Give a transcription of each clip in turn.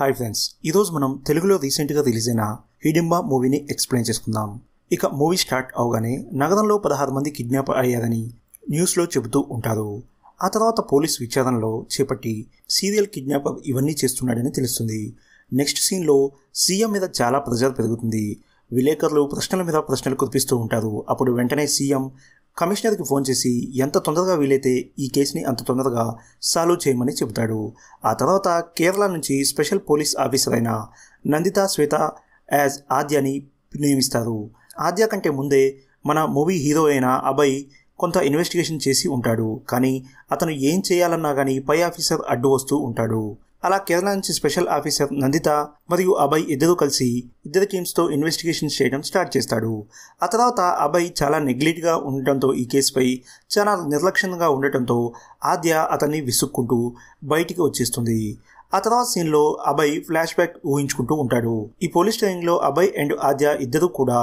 hi friends ఈరోజు మనం తెలుగులో రీసెంట్గా రిలీజ్ అయిన హిడింబా మూవీని ఎక్స్ప్లెయిన్ చేసుకుందాం ఇక మూవీ స్టార్ట్ అవగానే నగరంలో పదహారు మంది కిడ్నాప్ అయ్యారని న్యూస్లో చెబుతూ ఉంటారు ఆ తర్వాత పోలీస్ విచారణలో చేపట్టి సీరియల్ కిడ్నాప్ ఇవన్నీ చేస్తున్నాడని తెలుస్తుంది నెక్స్ట్ సీన్లో సీఎం మీద చాలా ప్రెజర్ పెరుగుతుంది విలేకరులు ప్రశ్నల మీద ప్రశ్నలు కురిపిస్తూ ఉంటారు అప్పుడు వెంటనే సీఎం కమిషనర్కి ఫోన్ చేసి ఎంత తొందరగా వీలైతే ఈ కేసుని అంత తొందరగా సాల్వ్ చేయమని చెబుతాడు ఆ తర్వాత కేరళ నుంచి స్పెషల్ పోలీస్ ఆఫీసర్ అయిన నందిత శ్వేత యాజ్ ఆద్యని నియమిస్తారు ఆద్య కంటే ముందే మన మూవీ హీరో అయిన అభయ్ కొంత ఇన్వెస్టిగేషన్ చేసి ఉంటాడు కానీ అతను ఏం చేయాలన్నా కానీ పై ఆఫీసర్ అడ్డు వస్తూ ఉంటాడు అలా కేరళ నుంచి స్పెషల్ ఆఫీసర్ నందిత మరియు అభయ్ ఇద్దరూ కలిసి ఇద్దరు టీమ్స్తో ఇన్వెస్టిగేషన్ చేయడం స్టార్ట్ చేస్తాడు ఆ తర్వాత అభయ్ చాలా నెగ్లెక్ట్గా ఉండటంతో ఈ కేసుపై చాలా నిర్లక్ష్యంగా ఉండటంతో ఆద్య అతన్ని విసుక్కుంటూ బయటికి వచ్చేస్తుంది ఆ తర్వాత సీన్ లో అభయ్ ఫ్లాష్ బ్యాక్ ఊహించుకుంటూ ఉంటాడు ఈ పోలీస్ స్టేషన్ లో అభయ్ అండ్ ఆద్య ఇద్దరు కూడా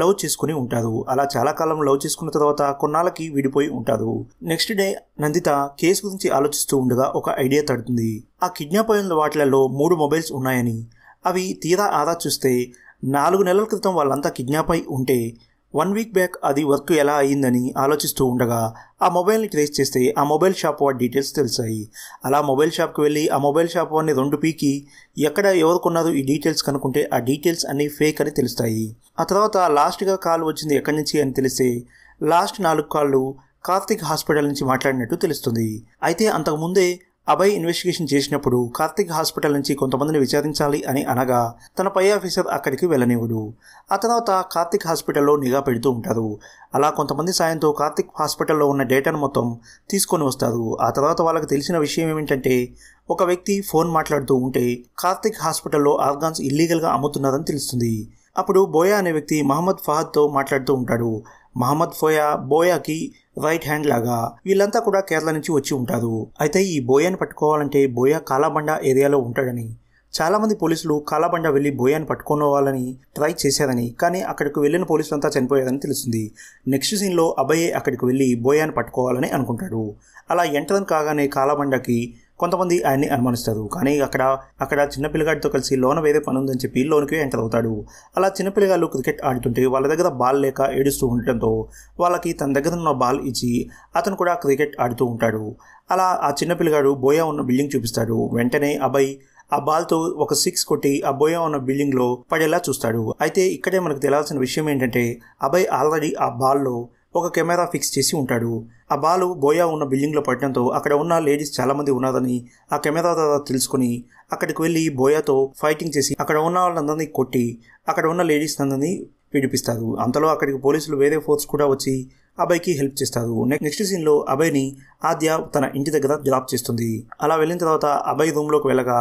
లవ్ చేసుకుని ఉంటారు అలా చాలా కాలం లవ్ చేసుకున్న తర్వాత కొన్నాళ్ళకి విడిపోయి ఉంటారు నెక్స్ట్ డే నందిత కేసు గురించి ఆలోచిస్తూ ఉండగా ఒక ఐడియా తడుతుంది ఆ కిడ్నాప్ అయిన వాటిలలో మూడు మొబైల్స్ ఉన్నాయని అవి తీరా ఆదా చూస్తే నాలుగు నెలల క్రితం వాళ్ళంతా కిడ్నాప్ అయి ఉంటే వన్ వీక్ బ్యాక్ అది వర్క్ ఎలా అయ్యిందని ఆలోచిస్తూ ఉండగా ఆ మొబైల్ని ట్రేస్ చేస్తే ఆ మొబైల్ షాప్ వాడి డీటెయిల్స్ తెలిసాయి అలా మొబైల్ షాప్కి వెళ్ళి ఆ మొబైల్ షాప్ వాడిని రెండు పీకి ఎక్కడ ఎవరు కొన్నారు ఈ డీటెయిల్స్ కనుక్కుంటే ఆ డీటెయిల్స్ అన్నీ ఫేక్ అని తెలుస్తాయి ఆ తర్వాత లాస్ట్గా కాల్ వచ్చింది ఎక్కడి నుంచి అని తెలిస్తే లాస్ట్ నాలుగు కాళ్ళు కార్తిక్ హాస్పిటల్ నుంచి మాట్లాడినట్టు తెలుస్తుంది అయితే అంతకుముందే అభయ్ ఇన్వెస్టిగేషన్ చేసినప్పుడు కార్తిక్ హాస్పిటల్ నుంచి కొంతమందిని విచారించాలి అని అనగా తన పై ఆఫీసర్ అక్కడికి వెళ్ళనివ్వడు ఆ తర్వాత కార్తిక్ హాస్పిటల్లో నిఘా పెడుతూ ఉంటారు అలా కొంతమంది సాయంతో కార్తిక్ హాస్పిటల్లో ఉన్న డేటాను మొత్తం తీసుకొని వస్తారు ఆ తర్వాత వాళ్ళకి తెలిసిన విషయం ఏమిటంటే ఒక వ్యక్తి ఫోన్ మాట్లాడుతూ ఉంటే కార్తిక్ హాస్పిటల్లో ఆర్గాన్స్ ఇల్లీగల్గా అమ్ముతున్నారని తెలుస్తుంది అప్పుడు బోయా అనే వ్యక్తి మహమ్మద్ ఫహద్తో మాట్లాడుతూ ఉంటాడు మహమ్మద్ ఫోయా బోయాకి రైట్ హ్యాండ్ లాగా వీళ్ళంతా కూడా కేరళ నుంచి వచ్చి ఉంటారు అయితే ఈ బోయాని పట్టుకోవాలంటే బోయా కాలాబండ ఏరియాలో ఉంటాడని చాలామంది పోలీసులు కాలాబండ వెళ్ళి బోయాన్ని పట్టుకోవాలని ట్రై చేశారని కానీ అక్కడికి వెళ్ళిన పోలీసులంతా చనిపోయారని తెలుస్తుంది నెక్స్ట్ సీన్లో అభయే అక్కడికి వెళ్ళి బోయాను పట్టుకోవాలని అనుకుంటాడు అలా ఎంటర్ కాగానే కాలాబండకి కొంతమంది ఆయన్ని అనుమానిస్తారు కానీ అక్కడ అక్కడ చిన్న పిల్లగాడితో కలిసి లోన వేరే పని ఉందని చెప్పి లోనికి ఎంటర్ అవుతాడు అలా చిన్నపిల్లగాళ్ళు క్రికెట్ ఆడుతుంటే వాళ్ళ దగ్గర బాల్ లేక ఏడుస్తూ ఉండటంతో వాళ్ళకి తన దగ్గర ఉన్న బాల్ ఇచ్చి అతను కూడా క్రికెట్ ఆడుతూ ఉంటాడు అలా ఆ చిన్నపిల్లగాడు బోయా ఉన్న బిల్డింగ్ చూపిస్తాడు వెంటనే అబ్బాయి ఆ బాల్తో ఒక సిక్స్ కొట్టి ఆ బోయా ఉన్న బిల్డింగ్లో పడేలా చూస్తాడు అయితే ఇక్కడే మనకు తెలియాల్సిన విషయం ఏంటంటే అబ్బాయి ఆల్రెడీ ఆ బాల్లో ఒక కెమెరా ఫిక్స్ చేసి ఉంటాడు ఆ బాలు బోయా ఉన్న బిల్డింగ్లో పడడంతో అక్కడ ఉన్న లేడీస్ చాలామంది ఉన్నారని ఆ కెమెరా ద్వారా తెలుసుకుని అక్కడికి వెళ్ళి బోయాతో ఫైటింగ్ చేసి అక్కడ ఉన్న వాళ్ళందరినీ కొట్టి అక్కడ ఉన్న లేడీస్ అందరినీ పీడిపిస్తారు అంతలో అక్కడికి పోలీసులు వేరే ఫోర్స్ కూడా వచ్చి అభయ్కి హెల్ప్ చేస్తారు నెక్స్ట్ సీన్లో అభయ్ని ఆద్య తన ఇంటి దగ్గర డ్రాప్ చేస్తుంది అలా వెళ్ళిన తర్వాత అభయ్ రూమ్లోకి వెళ్ళగా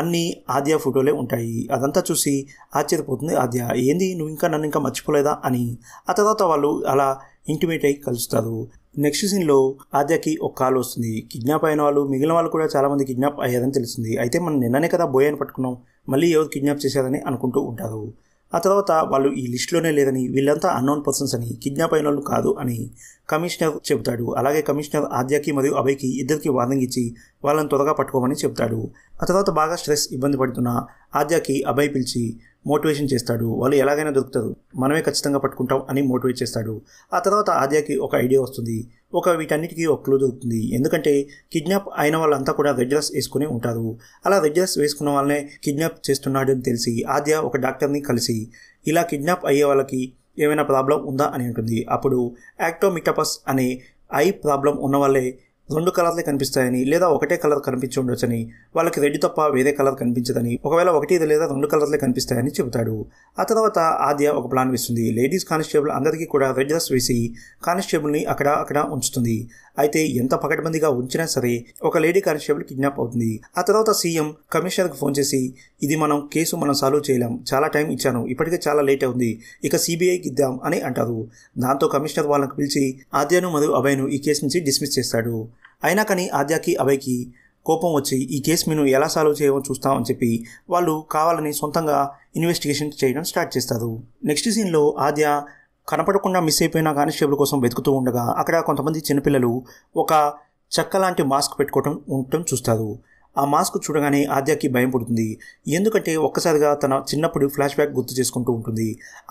అన్నీ ఆద్య ఫోటోలే ఉంటాయి అదంతా చూసి ఆశ్చర్యపోతుంది ఆద్య ఏంది నువ్వు ఇంకా నన్ను ఇంకా మర్చిపోలేదా అని ఆ తర్వాత వాళ్ళు అలా ఇంటిమేట్ అయి కలుస్తారు నెక్స్ట్ సీన్లో ఆద్యకి ఒక కాల్ వస్తుంది కిడ్నాప్ అయిన వాళ్ళు మిగిలిన వాళ్ళు కూడా చాలామంది కిడ్నాప్ అయ్యారని తెలిసింది అయితే మనం నిన్ననే కదా బోయని పట్టుకున్నాం మళ్ళీ ఎవరు కిడ్నాప్ చేశారని అనుకుంటూ ఉంటారు ఆ తర్వాత వాళ్ళు ఈ లిస్టులోనే లేదని వీళ్ళంతా అన్నోన్ పర్సన్స్ అని కిడ్నాప్ అయిన వాళ్ళు కాదు అని కమిషనర్ చెబుతాడు అలాగే కమిషనర్ ఆద్యాకి మరియు అభయ్కి ఇద్దరికి వార్నింగ్ ఇచ్చి వాళ్ళని త్వరగా పట్టుకోమని చెబుతాడు ఆ తర్వాత బాగా స్ట్రెస్ ఇబ్బంది పడుతున్న ఆద్యాకి అభయ్ పిలిచి మోటివేషన్ చేస్తాడు వాళ్ళు ఎలాగైనా దొరుకుతారు మనమే ఖచ్చితంగా పట్టుకుంటాం అని మోటివేట్ చేస్తాడు ఆ తర్వాత ఆద్యాకి ఒక ఐడియా వస్తుంది ఒక వీటన్నిటికీ ఒక క్లూ దొరుకుతుంది ఎందుకంటే కిడ్నాప్ అయిన వాళ్ళంతా కూడా రెడ్ డ్రెస్ వేసుకుని ఉంటారు అలా రెడ్ డ్రెస్ వేసుకున్న వాళ్ళనే కిడ్నాప్ చేస్తున్నాడు అని తెలిసి ఆద్య ఒక డాక్టర్ని కలిసి ఇలా కిడ్నాప్ అయ్యే వాళ్ళకి ఏమైనా ప్రాబ్లం ఉందా అని ఉంటుంది అప్పుడు యాక్టోమిటపస్ అనే ఐ ప్రాబ్లం ఉన్న వాళ్ళే రెండు కలర్లే కనిపిస్తాయని లేదా ఒకటే కలర్ కనిపించి ఉండొచ్చని వాళ్ళకి రెడ్ తప్ప వేరే కలర్ కనిపించదని ఒకవేళ ఒకటి లేదా రెండు కలర్లే కనిపిస్తాయని చెబుతాడు ఆ తర్వాత ఆద్య ఒక ప్లాన్ వేస్తుంది లేడీస్ కానిస్టేబుల్ అందరికీ కూడా రెడ్ డ్రెస్ వేసి కానిస్టేబుల్ని అక్కడ అక్కడ ఉంచుతుంది అయితే ఎంత పకడ్బందిగా ఉంచినా సరే ఒక లేడీ కానిస్టేబుల్ కిడ్నాప్ అవుతుంది ఆ తర్వాత సీఎం కమిషనర్కి ఫోన్ చేసి ఇది మనం కేసు మనం సాల్వ్ చేయలేం చాలా టైం ఇచ్చాను ఇప్పటికే చాలా లేట్ అవుతుంది ఇక సిబిఐకి ఇద్దాం అని అంటారు దాంతో కమిషనర్ వాళ్ళకి పిలిచి ఆద్యను మరియు అభయ్ను ఈ కేసు నుంచి డిస్మిస్ చేస్తాడు అయినా కానీ ఆద్యాకి అభయ్కి కోపం వచ్చి ఈ కేసు మీను ఎలా సాల్వ్ చేయమో చూస్తామని చెప్పి వాళ్ళు కావాలని సొంతంగా ఇన్వెస్టిగేషన్ చేయడం స్టార్ట్ చేస్తారు నెక్స్ట్ సీన్లో ఆద్య కనపడకుండా మిస్ అయిపోయిన కానిస్టేబుల్ కోసం వెతుకుతూ ఉండగా అక్కడ కొంతమంది చిన్నపిల్లలు ఒక చెక్క లాంటి మాస్క్ పెట్టుకోవటం ఉండటం చూస్తారు ఆ మాస్క్ చూడగానే ఆద్యకి భయం పుడుతుంది ఎందుకంటే ఒక్కసారిగా తన చిన్నప్పుడు ఫ్లాష్ బ్యాక్ గుర్తు చేసుకుంటూ ఉంటుంది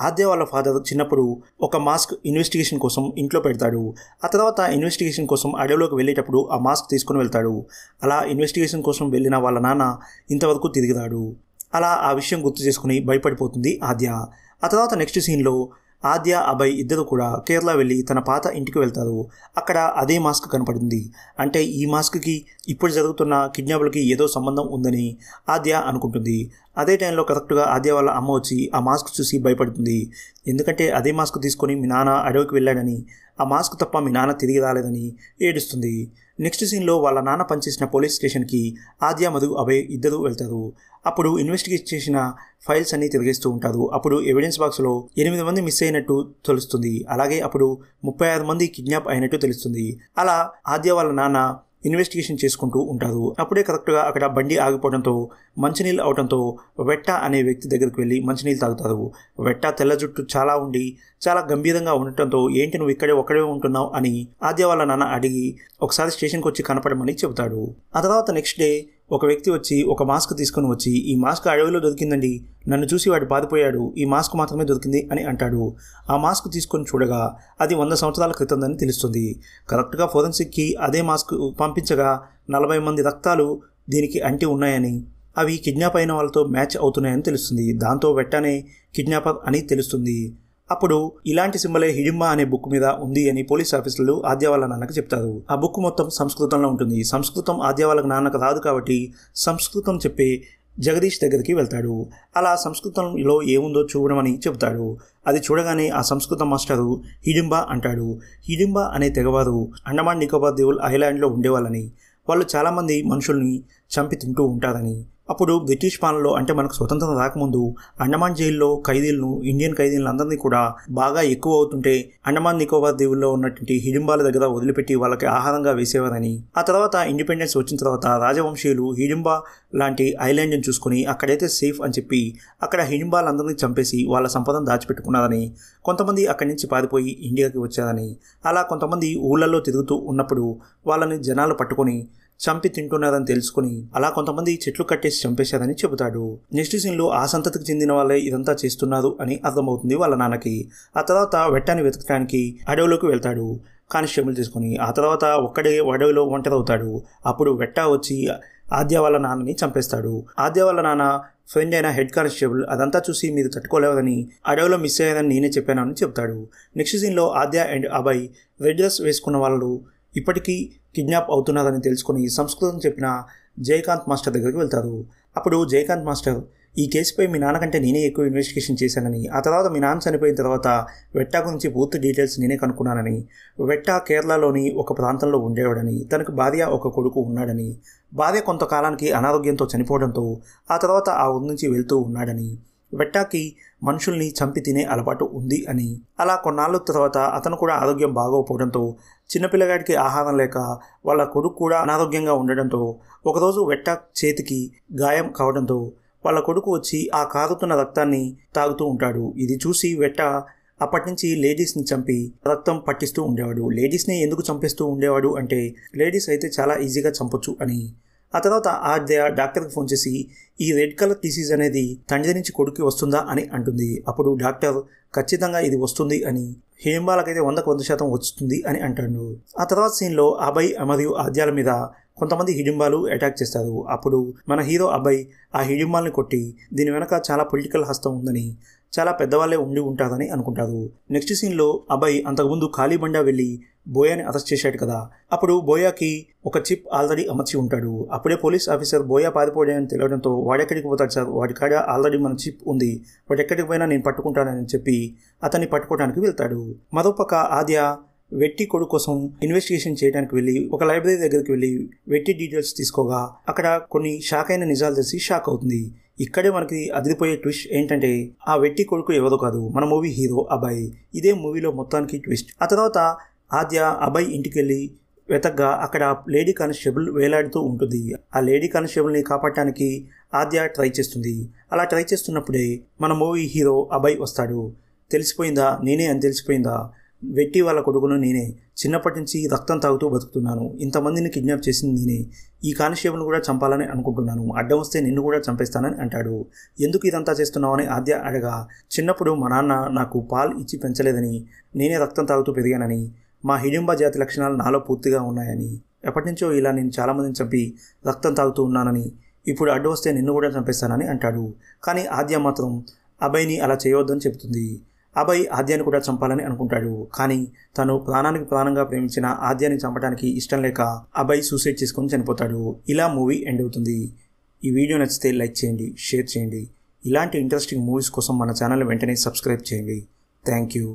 ఆద్య వాళ్ళ ఫాదర్ చిన్నప్పుడు ఒక మాస్క్ ఇన్వెస్టిగేషన్ కోసం ఇంట్లో పెడతాడు ఆ తర్వాత ఇన్వెస్టిగేషన్ కోసం అడవిలోకి వెళ్ళేటప్పుడు ఆ మాస్క్ తీసుకుని వెళ్తాడు అలా ఇన్వెస్టిగేషన్ కోసం వెళ్ళిన వాళ్ళ నాన్న ఇంతవరకు తిరిగిదాడు అలా ఆ విషయం గుర్తు చేసుకుని భయపడిపోతుంది ఆద్య ఆ తర్వాత నెక్స్ట్ సీన్లో ఆద్య అభయ్ ఇద్దరు కూడా కేరళ వెళ్ళి తన పాత ఇంటికి వెళ్తారు అక్కడ అదే మాస్క్ కనపడింది అంటే ఈ మాస్క్కి ఇప్పుడు జరుగుతున్న కిడ్నాపులకి ఏదో సంబంధం ఉందని ఆద్య అనుకుంటుంది అదే టైంలో కరెక్ట్గా ఆద్య వాళ్ళ అమ్మ వచ్చి ఆ మాస్క్ చూసి భయపడుతుంది ఎందుకంటే అదే మాస్క్ తీసుకొని మీ నాన్న అడవికి వెళ్ళాడని ఆ మాస్క్ తప్ప మీ నాన్న తిరిగి రాలేదని ఏడుస్తుంది నెక్స్ట్ సీన్లో వాళ్ళ నాన్న పనిచేసిన పోలీస్ స్టేషన్కి ఆద్య మధు అభయ్ ఇద్దరు వెళ్తారు అప్పుడు ఇన్వెస్టిగేట్ చేసిన ఫైల్స్ అన్ని తిరిగిస్తూ ఉంటారు అప్పుడు ఎవిడెన్స్ బాక్స్లో ఎనిమిది మంది మిస్ అయినట్టు తెలుస్తుంది అలాగే అప్పుడు ముప్పై ఆరు మంది కిడ్నాప్ అయినట్టు తెలుస్తుంది అలా ఆద్య వాళ్ళ నాన్న ఇన్వెస్టిగేషన్ చేసుకుంటూ ఉంటారు అప్పుడే కరెక్ట్గా అక్కడ బండి ఆగిపోవడంతో మంచినీళ్ళు అవడంతో వెట్ట అనే వ్యక్తి దగ్గరికి వెళ్ళి మంచినీళ్ళు తాగుతారు వెట్ట తెల్ల జుట్టు చాలా ఉండి చాలా గంభీరంగా ఉండటంతో ఏంటి నువ్వు ఇక్కడే ఒక్కడే ఉంటున్నావు అని ఆద్య వాళ్ళ నాన్న అడిగి ఒకసారి స్టేషన్కి వచ్చి కనపడమని చెబుతాడు ఆ తర్వాత నెక్స్ట్ డే ఒక వ్యక్తి వచ్చి ఒక మాస్క్ తీసుకొని వచ్చి ఈ మాస్క్ అడవిలో దొరికిందండి నన్ను చూసి వాడు బాధపోయాడు ఈ మాస్క్ మాత్రమే దొరికింది అని అంటాడు ఆ మాస్క్ తీసుకొని చూడగా అది వంద సంవత్సరాల క్రితందని తెలుస్తుంది కరెక్ట్గా ఫోరెన్సిక్కి అదే మాస్క్ పంపించగా నలభై మంది రక్తాలు దీనికి అంటి ఉన్నాయని అవి కిడ్నాప్ అయిన వాళ్ళతో మ్యాచ్ అవుతున్నాయని తెలుస్తుంది దాంతో వెంటనే కిడ్నాపర్ అని తెలుస్తుంది అప్పుడు ఇలాంటి సింబలే హిడింబ అనే బుక్ మీద ఉంది అని పోలీస్ ఆఫీసర్లు ఆద్య నాన్నకు చెప్తారు ఆ బుక్ మొత్తం సంస్కృతంలో ఉంటుంది సంస్కృతం ఆద్య నాన్నకు రాదు కాబట్టి సంస్కృతం చెప్పే జగదీష్ దగ్గరికి వెళ్తాడు అలా సంస్కృతంలో ఏముందో చూడమని చెబుతాడు అది చూడగానే ఆ సంస్కృత మాస్టరు హిడింబ అంటాడు హిడింబ అనే తెగవారు అండమాన్ నికోబార్ దేవుల్ ఐలాండ్లో ఉండేవాళ్ళని వాళ్ళు చాలామంది మనుషుల్ని చంపి తింటూ ఉంటారని అప్పుడు బ్రిటిష్ పాలనలో అంటే మనకు స్వతంత్రం రాకముందు అండమాన్ జైల్లో ఖైదీలను ఇండియన్ ఖైదీలను అందరినీ కూడా బాగా ఎక్కువ అవుతుంటే అండమాన్ నికోబార్ దీవుల్లో ఉన్నటువంటి హిడింబాల దగ్గర వదిలిపెట్టి వాళ్ళకి ఆహారంగా వేసేవారని ఆ తర్వాత ఇండిపెండెన్స్ వచ్చిన తర్వాత రాజవంశీయులు హిడింబా లాంటి ఐలాండ్ని చూసుకుని అక్కడైతే సేఫ్ అని చెప్పి అక్కడ హిడింబాలందరినీ చంపేసి వాళ్ళ సంపదను దాచిపెట్టుకున్నారని కొంతమంది అక్కడి నుంచి పారిపోయి ఇండియాకి వచ్చారని అలా కొంతమంది ఊళ్ళల్లో తిరుగుతూ ఉన్నప్పుడు వాళ్ళని జనాలు పట్టుకొని చంపి తింటున్నదని తెలుసుకుని అలా కొంతమంది చెట్లు కట్టేసి చంపేశారని చెబుతాడు నెక్స్ట్ లో ఆ సంతతికి చెందిన వాళ్ళే ఇదంతా చేస్తున్నారు అని అర్థమవుతుంది వాళ్ళ నాన్నకి ఆ తర్వాత వెట్టాన్ని వెతకడానికి అడవిలోకి వెళ్తాడు కానిస్టేబుల్ తీసుకుని ఆ తర్వాత ఒక్కడే అడవిలో ఒంటరవుతాడు అప్పుడు వెట్ట వచ్చి ఆద్య వాళ్ళ నాన్నని చంపేస్తాడు ఆద్య వాళ్ళ నాన్న ఫ్రెండ్ అయిన హెడ్ కానిస్టేబుల్ అదంతా చూసి మీరు తట్టుకోలేదని అడవిలో మిస్ అయ్యారని నేనే చెప్పానని చెప్తాడు నెక్స్ట్ సీన్లో Aadya and Abhay red dress వేసుకున్న వాళ్ళు ఇప్పటికీ కిడ్నాప్ అవుతున్నారని తెలుసుకుని సంస్కృతం చెప్పిన జయకాంత్ మాస్టర్ దగ్గరికి వెళ్తారు అప్పుడు జయకాంత్ మాస్టర్ ఈ కేసుపై మీ నాన్నకంటే నేనే ఎక్కువ ఇన్వెస్టిగేషన్ చేశానని ఆ తర్వాత మీ నాన్న చనిపోయిన తర్వాత వెట్టా గురించి పూర్తి డీటెయిల్స్ నేనే కనుక్కున్నానని వెట్టా కేరళలోని ఒక ప్రాంతంలో ఉండేవాడని తనకు భార్య ఒక కొడుకు ఉన్నాడని భార్య కొంతకాలానికి అనారోగ్యంతో చనిపోవడంతో ఆ తర్వాత ఆ ఊరి నుంచి వెళ్తూ ఉన్నాడని వెట్టాకి మనుషుల్ని చంపి తినే అలవాటు ఉంది అని అలా కొన్నాళ్ళ తర్వాత అతను కూడా ఆరోగ్యం బాగోకపోవడంతో చిన్నపిల్లగాడికి ఆహారం లేక వాళ్ళ కొడుకు కూడా అనారోగ్యంగా ఉండడంతో ఒకరోజు వెట్టాక్ చేతికి గాయం కావడంతో వాళ్ళ కొడుకు వచ్చి ఆ కారుతున్న రక్తాన్ని తాగుతూ ఉంటాడు ఇది చూసి వెట్ట అప్పటి నుంచి లేడీస్ని చంపి రక్తం పట్టిస్తూ ఉండేవాడు లేడీస్ని ఎందుకు చంపిస్తూ ఉండేవాడు అంటే లేడీస్ అయితే చాలా ఈజీగా చంపొచ్చు అని ఆ తర్వాత ఆద్య డాక్టర్కి ఫోన్ చేసి ఈ రెడ్ కలర్ డిసీజ్ అనేది తండ్రి నుంచి కొడుకు వస్తుందా అని అంటుంది అప్పుడు డాక్టర్ ఖచ్చితంగా ఇది వస్తుంది అని హేంబాలకైతే వందకు వంద శాతం వస్తుంది అని అంటాడు ఆ తర్వాత సీన్లో అభయ్ మరియు ఆద్యాల మీద కొంతమంది హిడింబాలు అటాక్ చేస్తారు అప్పుడు మన హీరో అబ్బాయి ఆ హిడింబాల్ని కొట్టి దీని వెనక చాలా పొలిటికల్ హస్తం ఉందని చాలా పెద్దవాళ్ళే ఉండి ఉంటారని అనుకుంటారు నెక్స్ట్ సీన్లో అబ్బాయి అంతకుముందు ఖాళీ బండా వెళ్ళి బోయాని అరెస్ట్ చేశాడు కదా అప్పుడు బోయాకి ఒక చిప్ ఆల్రెడీ అమర్చి ఉంటాడు అప్పుడే పోలీస్ ఆఫీసర్ బోయా పారిపోయాడని తెలియడంతో వాడెక్కడికి పోతాడు సార్ వాడి కాడ ఆల్రెడీ మన చిప్ ఉంది వాడెక్కడికి పోయినా నేను పట్టుకుంటానని చెప్పి అతన్ని పట్టుకోవడానికి వెళ్తాడు మరోపక్క ఆద్య వెట్టి కొడుకు కోసం ఇన్వెస్టిగేషన్ చేయడానికి వెళ్ళి ఒక లైబ్రరీ దగ్గరికి వెళ్ళి వెట్టి డీటెయిల్స్ తీసుకోగా అక్కడ కొన్ని షాక్ అయిన నిజాలు తెలిసి షాక్ అవుతుంది ఇక్కడే మనకి అదిరిపోయే ట్విస్ట్ ఏంటంటే ఆ వెట్టి కొడుకు ఎవరో కాదు మన మూవీ హీరో అబ్బాయి ఇదే మూవీలో మొత్తానికి ట్విస్ట్ ఆ తర్వాత ఆద్య అబ్బాయి ఇంటికి వెళ్ళి వెతగ్గా అక్కడ లేడీ కానిస్టేబుల్ వేలాడుతూ ఉంటుంది ఆ లేడీ కానిస్టేబుల్ని కాపాడటానికి ఆద్య ట్రై చేస్తుంది అలా ట్రై చేస్తున్నప్పుడే మన మూవీ హీరో అబ్బాయి వస్తాడు తెలిసిపోయిందా నేనే అని తెలిసిపోయిందా వెట్టి వాళ్ళ కొడుకును నేనే చిన్నప్పటి నుంచి రక్తం తాగుతూ బతుకుతున్నాను ఇంతమందిని కిడ్నాప్ చేసింది నేనే ఈ కానిస్టేబుల్ని కూడా చంపాలని అనుకుంటున్నాను అడ్డం వస్తే నిన్ను కూడా చంపేస్తానని అంటాడు ఎందుకు ఇదంతా చేస్తున్నావని ఆద్య అడగా చిన్నప్పుడు మా నాన్న నాకు పాలు ఇచ్చి పెంచలేదని నేనే రక్తం తాగుతూ పెరిగానని మా హిడింబ జాతి లక్షణాలు నాలో పూర్తిగా ఉన్నాయని ఎప్పటినుంచో ఇలా నేను చాలామందిని చంపి రక్తం తాగుతూ ఉన్నానని ఇప్పుడు అడ్డు వస్తే నిన్ను కూడా చంపేస్తానని అంటాడు కానీ ఆద్య మాత్రం అభయ్ని అలా చేయవద్దని చెబుతుంది అభయ్ ఆద్యాన్ని కూడా చంపాలని అనుకుంటాడు కానీ తను ప్రాణానికి ప్రాణంగా ప్రేమించిన ఆద్యాన్ని చంపడానికి ఇష్టం లేక అభయ్ సూసైడ్ చేసుకొని చనిపోతాడు ఇలా మూవీ ఎండ్ అవుతుంది ఈ వీడియో నచ్చితే లైక్ చేయండి షేర్ చేయండి ఇలాంటి ఇంట్రెస్టింగ్ మూవీస్ కోసం మన ఛానల్ వెంటనే సబ్స్క్రైబ్ చేయండి థ్యాంక్ యూ